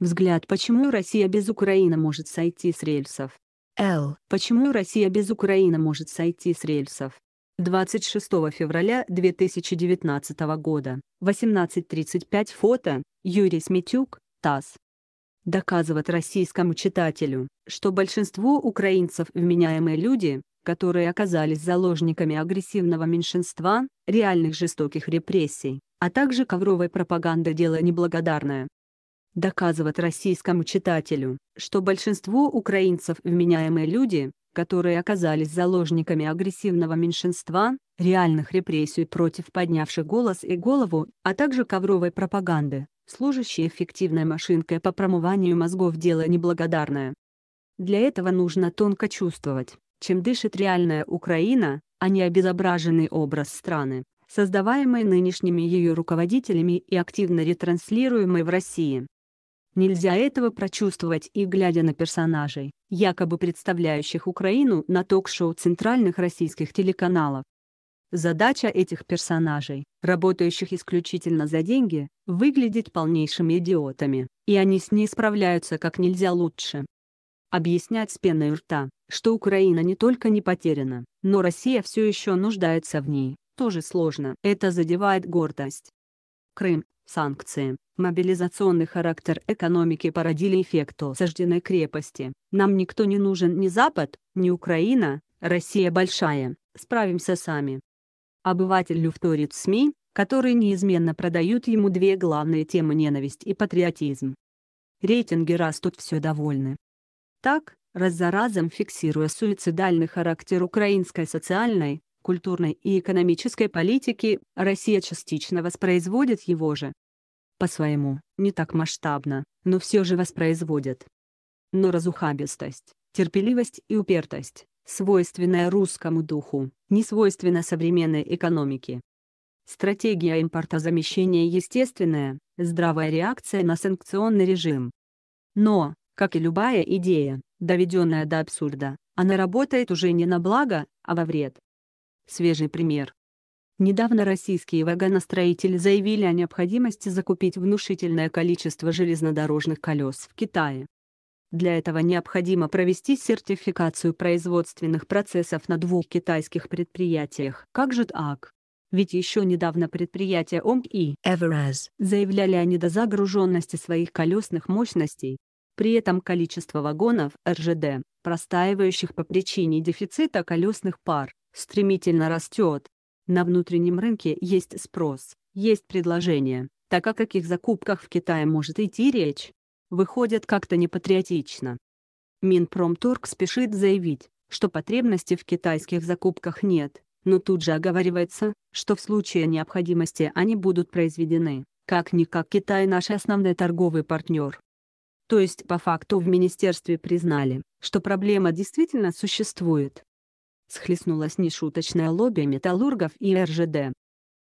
Взгляд «Почему Россия без Украины может сойти с рельсов?» Л. «Почему Россия без Украины может сойти с рельсов?» 26 февраля 2019 года, 18.35 фото, Юрий Сметюк, ТАСС. Доказывать российскому читателю, что большинство украинцев вменяемые люди, которые оказались заложниками агрессивного меньшинства, реальных жестоких репрессий, а также ковровой пропаганды дело неблагодарное, доказывать российскому читателю, что большинство украинцев вменяемые люди, которые оказались заложниками агрессивного меньшинства, реальных репрессий против поднявших голос и голову, а также ковровой пропаганды, служащей эффективной машинкой по промыванию мозгов дело неблагодарное. Для этого нужно тонко чувствовать, чем дышит реальная Украина, а не обезображенный образ страны, создаваемый нынешними ее руководителями и активно ретранслируемый в России. Нельзя этого прочувствовать и глядя на персонажей, якобы представляющих Украину на ток-шоу центральных российских телеканалов. Задача этих персонажей, работающих исключительно за деньги, выглядеть полнейшими идиотами, и они с ней справляются как нельзя лучше. Объяснять с пеной рта, что Украина не только не потеряна, но Россия все еще нуждается в ней, тоже сложно. Это задевает гордость, Крым, санкции, мобилизационный характер экономики породили эффект осажденной крепости. Нам никто не нужен ни Запад, ни Украина, Россия большая, справимся сами. Обывателю вторит СМИ, которые неизменно продают ему две главные темы ненависть и патриотизм. Рейтинги растут все довольны. Так, раз за разом фиксируя суицидальный характер украинской социальной, культурной и экономической политики, Россия частично воспроизводит его же. По-своему, не так масштабно, но все же воспроизводит. Но разухабистость, терпеливость и упертость, свойственная русскому духу, не свойственна современной экономике. Стратегия импортозамещения естественная, здравая реакция на санкционный режим. Но, как и любая идея, доведенная до абсурда, она работает уже не на благо, а во вред свежий пример. Недавно российские вагоностроители заявили о необходимости закупить внушительное количество железнодорожных колес в Китае. Для этого необходимо провести сертификацию производственных процессов на двух китайских предприятиях, как же ТАК. Ведь еще недавно предприятия ОМК и Эвераз заявляли о недозагруженности своих колесных мощностей. При этом количество вагонов РЖД, простаивающих по причине дефицита колесных пар, стремительно растет. На внутреннем рынке есть спрос, есть предложение, так о каких закупках в Китае может идти речь. Выходит как-то непатриотично. Минпромторг спешит заявить, что потребности в китайских закупках нет, но тут же оговаривается, что в случае необходимости они будут произведены. Как-никак Китай наш основной торговый партнер. То есть по факту в министерстве признали, что проблема действительно существует, Схлестнулась нешуточная лобби металлургов и РЖД.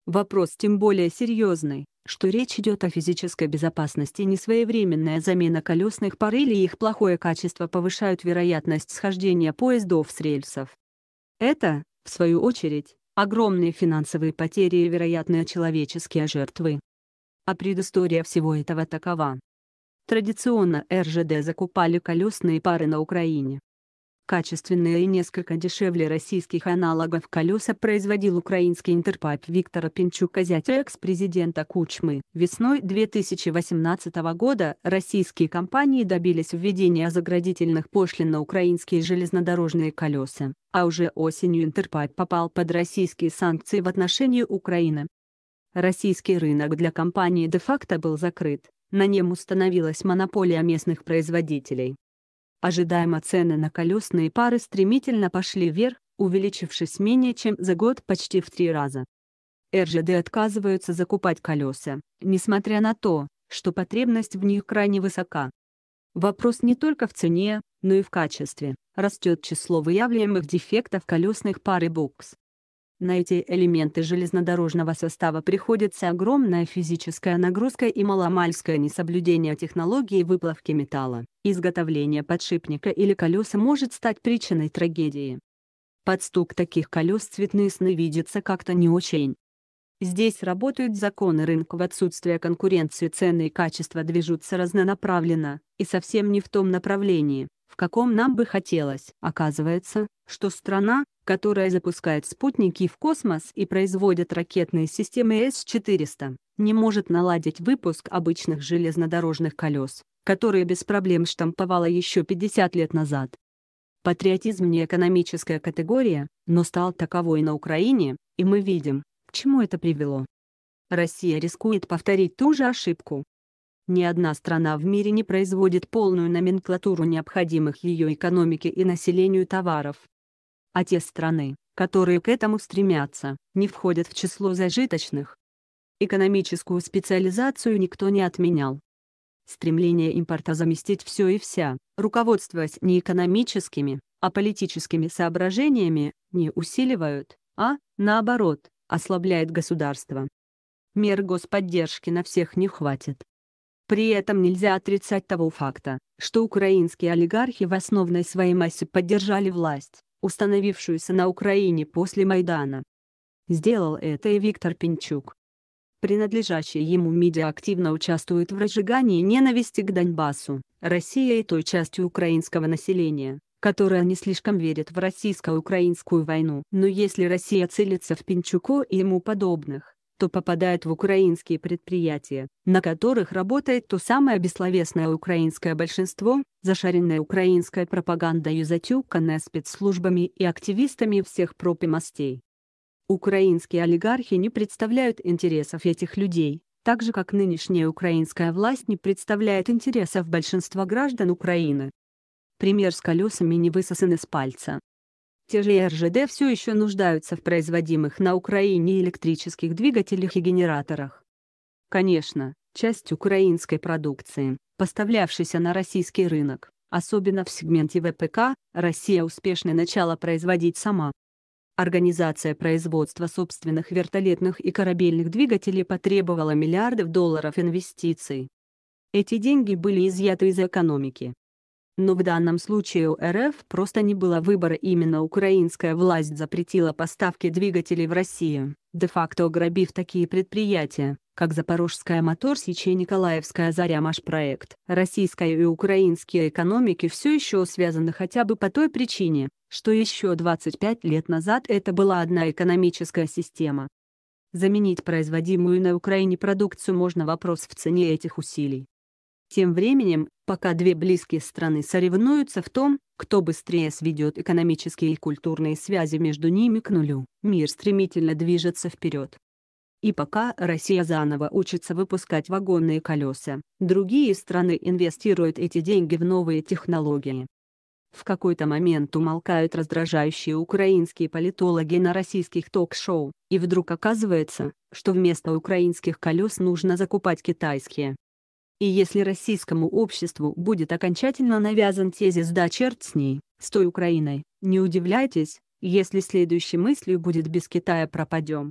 Вопрос тем более серьезный, что речь идет о физической безопасности несвоевременная замена колесных пар или их плохое качество повышают вероятность схождения поездов с рельсов. Это, в свою очередь, огромные финансовые потери и вероятные человеческие жертвы. А предыстория всего этого такова. Традиционно РЖД закупали колесные пары на Украине. Качественные и несколько дешевле российских аналогов колеса производил украинский интерпап Виктора Пинчука зять экс-президента Кучмы. Весной 2018 года российские компании добились введения заградительных пошлин на украинские железнодорожные колеса, а уже осенью интерпап попал под российские санкции в отношении Украины. Российский рынок для компании де-факто был закрыт, на нем установилась монополия местных производителей. Ожидаемо цены на колесные пары стремительно пошли вверх, увеличившись менее чем за год почти в три раза. РЖД отказываются закупать колеса, несмотря на то, что потребность в них крайне высока. Вопрос не только в цене, но и в качестве. Растет число выявляемых дефектов колесных пары и букс, на эти элементы железнодорожного состава приходится огромная физическая нагрузка и маломальское несоблюдение технологии выплавки металла. Изготовление подшипника или колеса может стать причиной трагедии. Под стук таких колес цветные сны видятся как-то не очень. Здесь работают законы рынка в отсутствие конкуренции цены и качество движутся разнонаправленно, и совсем не в том направлении, в каком нам бы хотелось. Оказывается, что страна, которая запускает спутники в космос и производит ракетные системы С-400, не может наладить выпуск обычных железнодорожных колес, которые без проблем штамповала еще 50 лет назад. Патриотизм не экономическая категория, но стал таковой на Украине, и мы видим, к чему это привело. Россия рискует повторить ту же ошибку. Ни одна страна в мире не производит полную номенклатуру необходимых ее экономике и населению товаров, а те страны, которые к этому стремятся, не входят в число зажиточных. Экономическую специализацию никто не отменял. Стремление импорта заместить все и вся, руководствуясь не экономическими, а политическими соображениями, не усиливают, а, наоборот, ослабляет государство. Мер господдержки на всех не хватит. При этом нельзя отрицать того факта, что украинские олигархи в основной своей массе поддержали власть, установившуюся на Украине после Майдана. Сделал это и Виктор Пинчук. Принадлежащие ему медиа активно участвуют в разжигании ненависти к Донбассу, России и той части украинского населения, которая не слишком верит в российско-украинскую войну. Но если Россия целится в Пинчуко и ему подобных, то попадает в украинские предприятия, на которых работает то самое бессловесное украинское большинство, зашаренная украинская пропаганда и затюканная спецслужбами и активистами всех проб и мастей. Украинские олигархи не представляют интересов этих людей, так же как нынешняя украинская власть не представляет интересов большинства граждан Украины. Пример с колесами не высосан из пальца. Те же РЖД все еще нуждаются в производимых на Украине электрических двигателях и генераторах. Конечно, часть украинской продукции, поставлявшейся на российский рынок, особенно в сегменте ВПК, Россия успешно начала производить сама. Организация производства собственных вертолетных и корабельных двигателей потребовала миллиардов долларов инвестиций. Эти деньги были изъяты из экономики, но в данном случае у РФ просто не было выбора именно украинская власть запретила поставки двигателей в Россию, де-факто ограбив такие предприятия, как Запорожская моторсича и Николаевская заря проект Российская и украинские экономики все еще связаны хотя бы по той причине, что еще 25 лет назад это была одна экономическая система. Заменить производимую на Украине продукцию можно вопрос в цене этих усилий. Тем временем, пока две близкие страны соревнуются в том, кто быстрее сведет экономические и культурные связи между ними к нулю, мир стремительно движется вперед. И пока Россия заново учится выпускать вагонные колеса, другие страны инвестируют эти деньги в новые технологии. В какой-то момент умолкают раздражающие украинские политологи на российских ток-шоу, и вдруг оказывается, что вместо украинских колес нужно закупать китайские. И если российскому обществу будет окончательно навязан тезис «да черт с ней, с той Украиной», не удивляйтесь, если следующей мыслью будет «без Китая пропадем».